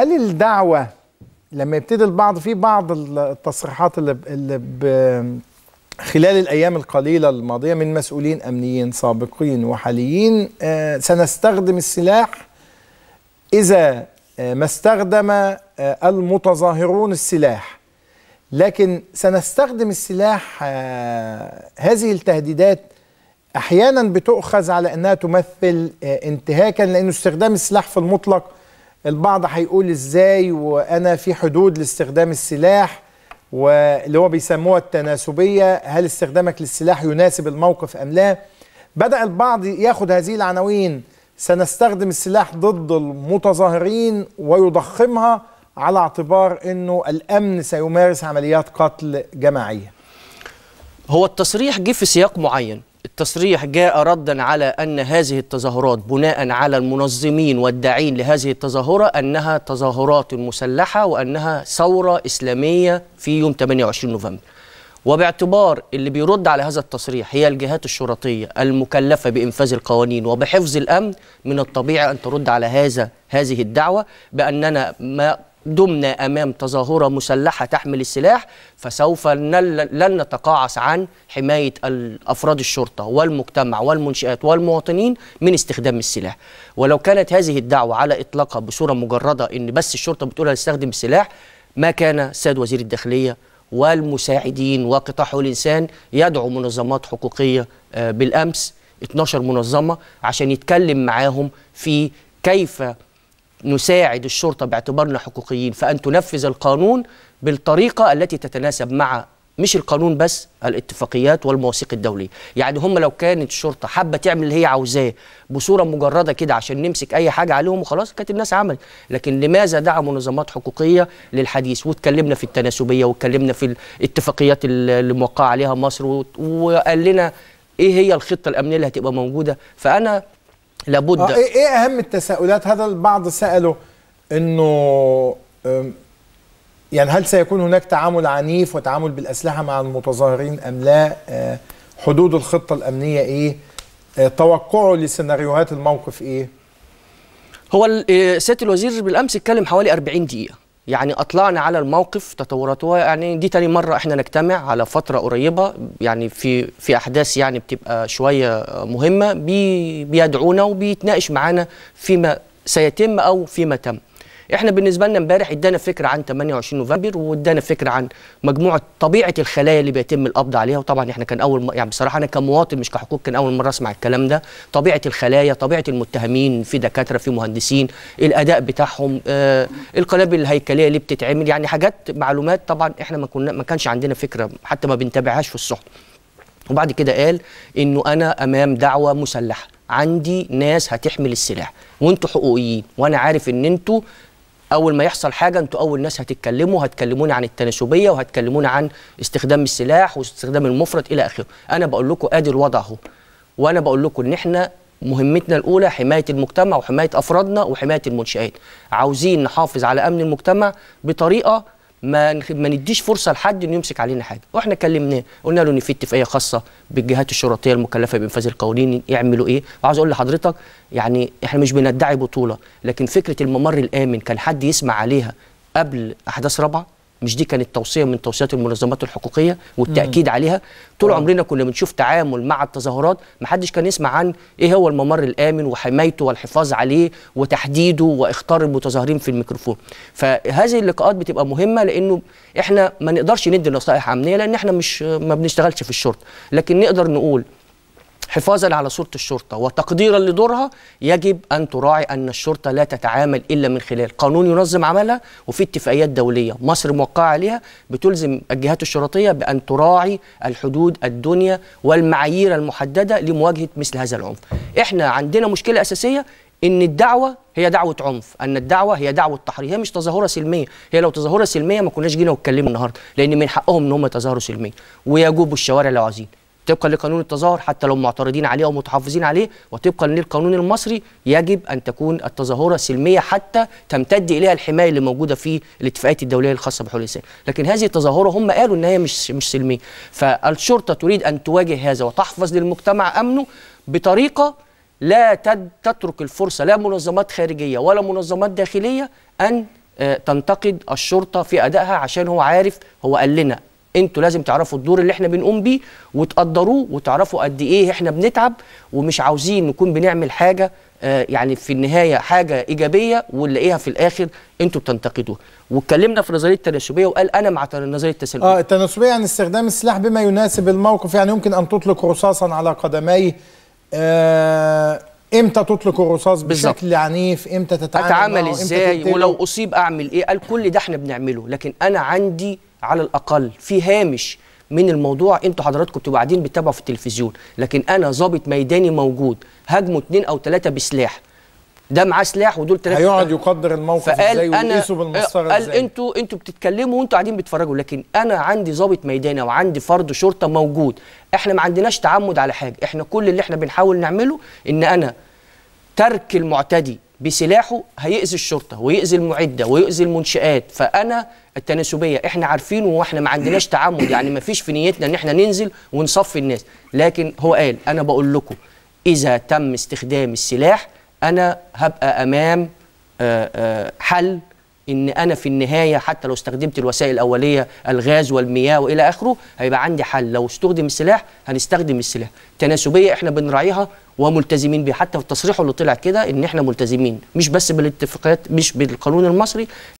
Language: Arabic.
هل الدعوه لما يبتدي البعض في بعض التصريحات اللي اللي خلال الايام القليله الماضيه من مسؤولين امنيين سابقين وحاليين آه، سنستخدم السلاح اذا آه، ما استخدم آه، المتظاهرون السلاح لكن سنستخدم السلاح هذه التهديدات احيانا بتؤخذ على انها تمثل انتهاكا لانه استخدام السلاح في المطلق البعض هيقول ازاي وانا في حدود لاستخدام السلاح واللي هو بيسموها التناسبيه هل استخدامك للسلاح يناسب الموقف ام لا بدا البعض ياخد هذه العناوين سنستخدم السلاح ضد المتظاهرين ويضخمها على اعتبار انه الامن سيمارس عمليات قتل جماعيه هو التصريح جه في سياق معين التصريح جاء ردا على أن هذه التظاهرات بناء على المنظمين والداعين لهذه التظاهرة أنها تظاهرات مسلحة وأنها ثورة إسلامية في يوم 28 نوفمبر وباعتبار اللي بيرد على هذا التصريح هي الجهات الشرطية المكلفة بإنفاذ القوانين وبحفظ الأمن من الطبيعي أن ترد على هذا هذه الدعوة بأننا ما دمنا امام تظاهره مسلحه تحمل السلاح فسوف لن نتقاعس عن حمايه افراد الشرطه والمجتمع والمنشات والمواطنين من استخدام السلاح ولو كانت هذه الدعوه على اطلاقها بصوره مجرده ان بس الشرطه بتقولها هنستخدم السلاح ما كان السيد وزير الداخليه والمساعدين وقطاع حقوق الانسان يدعو منظمات حقوقيه آه، بالامس 12 منظمه عشان يتكلم معاهم في كيف نساعد الشرطه باعتبارنا حقوقيين فان تنفذ القانون بالطريقه التي تتناسب مع مش القانون بس الاتفاقيات والمواثيق الدولية يعني هم لو كانت الشرطه حابه تعمل اللي هي عاوزاه بصوره مجرده كده عشان نمسك اي حاجه عليهم وخلاص كانت الناس عملت لكن لماذا دعموا نظامات حقوقيه للحديث واتكلمنا في التناسبيه واتكلمنا في الاتفاقيات اللي موقعه عليها مصر وقال لنا ايه هي الخطه الامنيه اللي هتبقى موجوده فانا لابد آه إيه-, ايه اهم التساؤلات هذا البعض ساله انه يعني هل سيكون هناك تعامل عنيف وتعامل بالاسلحه مع المتظاهرين ام لا آه حدود الخطه الامنيه ايه آه توقعه لسيناريوهات الموقف ايه هو آه، سياده الوزير بالامس اتكلم حوالي 40 دقيقه يعني اطلعنا على الموقف تطوراته يعني دي تاني مره احنا نجتمع على فتره قريبه يعني في في احداث يعني بتبقى شويه مهمه بي بيدعونا وبيتناقش معانا فيما سيتم او فيما تم احنا بالنسبه لنا امبارح ادانا فكره عن 28 نوفمبر وادانا فكره عن مجموعه طبيعه الخلايا اللي بيتم القبض عليها وطبعا احنا كان اول يعني بصراحه انا كمواطن مش كحقوق كان اول مره اسمع الكلام ده طبيعه الخلايا طبيعه المتهمين في دكاتره في مهندسين الاداء بتاعهم آه القنابل الهيكليه اللي بتتعمل يعني حاجات معلومات طبعا احنا ما كنا ما كانش عندنا فكره حتى ما بنتابعهاش في الصحف وبعد كده قال انه انا امام دعوه مسلحه عندي ناس هتحمل السلاح وانتوا حقوقيين وانا عارف ان انتوا اول ما يحصل حاجه انتوا اول ناس هتتكلموا هتكلموني عن التناسبيه وهتكلموني عن استخدام السلاح واستخدام المفرط الى اخره انا بقول لكم ادي الوضع اهو وانا بقول لكم ان احنا مهمتنا الاولى حمايه المجتمع وحمايه افرادنا وحمايه المنشات عاوزين نحافظ على امن المجتمع بطريقه ما ما نديش فرصه لحد انه يمسك علينا حاجه واحنا كلمناه قلنا له ان في اتفاقيه خاصه بالجهات الشرطيه المكلفه بانفاذ القوانين يعملوا ايه وعاوز اقول لحضرتك يعني احنا مش بندعي بطوله لكن فكره الممر الامن كان حد يسمع عليها قبل احداث رابعه مش دي كانت توصيه من توصيات المنظمات الحقوقيه والتاكيد مم. عليها طول آه. عمرنا كنا بنشوف تعامل مع التظاهرات ما حدش كان يسمع عن ايه هو الممر الامن وحمايته والحفاظ عليه وتحديده واختار المتظاهرين في الميكروفون فهذه اللقاءات بتبقى مهمه لانه احنا ما نقدرش ندي نصائح امنيه لان احنا مش ما بنشتغلش في الشرطه لكن نقدر نقول حفاظا على صورة الشرطة وتقديرا لدورها يجب أن تراعي أن الشرطة لا تتعامل إلا من خلال قانون ينظم عملها وفي اتفاقيات دولية مصر موقعة عليها بتلزم الجهات الشرطية بأن تراعي الحدود الدنيا والمعايير المحددة لمواجهة مثل هذا العنف إحنا عندنا مشكلة أساسية ان الدعوه هي دعوه عنف ان الدعوه هي دعوه تحرير هي مش تظاهره سلميه هي لو تظاهره سلميه ما كناش جينا واتكلمنا النهارده لان من حقهم ان هم يتظاهروا سلميا ويجوبوا الشوارع لو عايزين طبقا لقانون التظاهر حتى لو معترضين عليه او متحفظين عليه وطبقا للقانون المصري يجب ان تكون التظاهره سلميه حتى تمتد اليها الحمايه اللي موجوده في الاتفاقيات الدوليه الخاصه بحقوق الانسان، لكن هذه التظاهره هم قالوا ان هي مش مش سلميه، فالشرطه تريد ان تواجه هذا وتحفظ للمجتمع امنه بطريقه لا تترك الفرصه لا منظمات خارجيه ولا منظمات داخليه ان آه، تنتقد الشرطه في ادائها عشان هو عارف هو قال لنا انتوا لازم تعرفوا الدور اللي احنا بنقوم بيه وتقدروه وتعرفوا قد ايه احنا بنتعب ومش عاوزين نكون بنعمل حاجه آه يعني في النهايه حاجه ايجابيه ونلاقيها في الاخر انتوا بتنتقدوها واتكلمنا في النظريه التناسبيه وقال انا مع النظريه التسلبيه اه التناسبيه يعني استخدام السلاح بما يناسب الموقف يعني يمكن ان تطلق رصاصا على قدميه آه امتى تطلق الرصاص بشكل عنيف امتى تتعامل اتعامل ازاي ولو اصيب اعمل ايه قال كل ده احنا بنعمله لكن انا عندي على الاقل في هامش من الموضوع انتوا حضراتكم بتبقوا قاعدين بتتابعوا في التلفزيون لكن انا ظابط ميداني موجود هاجموا اثنين او ثلاثه بسلاح ده معاه سلاح ودول ثلاثه هيقعد يقدر الموقف ازاي ويقيسه بالمسطره ازاي قال انتوا انتوا بتتكلموا وانتوا قاعدين بتتفرجوا لكن انا عندي ظابط ميداني وعندي فرد شرطه موجود احنا ما عندناش تعمد على حاجه احنا كل اللي احنا بنحاول نعمله ان انا ترك المعتدي بسلاحه هيأذي الشرطه ويأذي المعده ويأذي المنشآت فانا التناسبيه احنا عارفينه واحنا ما عندناش تعمد يعني ما فيش في نيتنا ان احنا ننزل ونصفي الناس لكن هو قال انا بقول لكم اذا تم استخدام السلاح انا هبقى امام آآ آه، آآ آه، حل ان انا في النهايه حتى لو استخدمت الوسائل الاوليه الغاز والمياه والى اخره هيبقى عندي حل لو استخدم السلاح هنستخدم السلاح تناسبيه احنا بنراعيها وملتزمين بيه حتى في تصريحه اللي طلع كده ان احنا ملتزمين مش بس بالاتفاقيات مش بالقانون المصري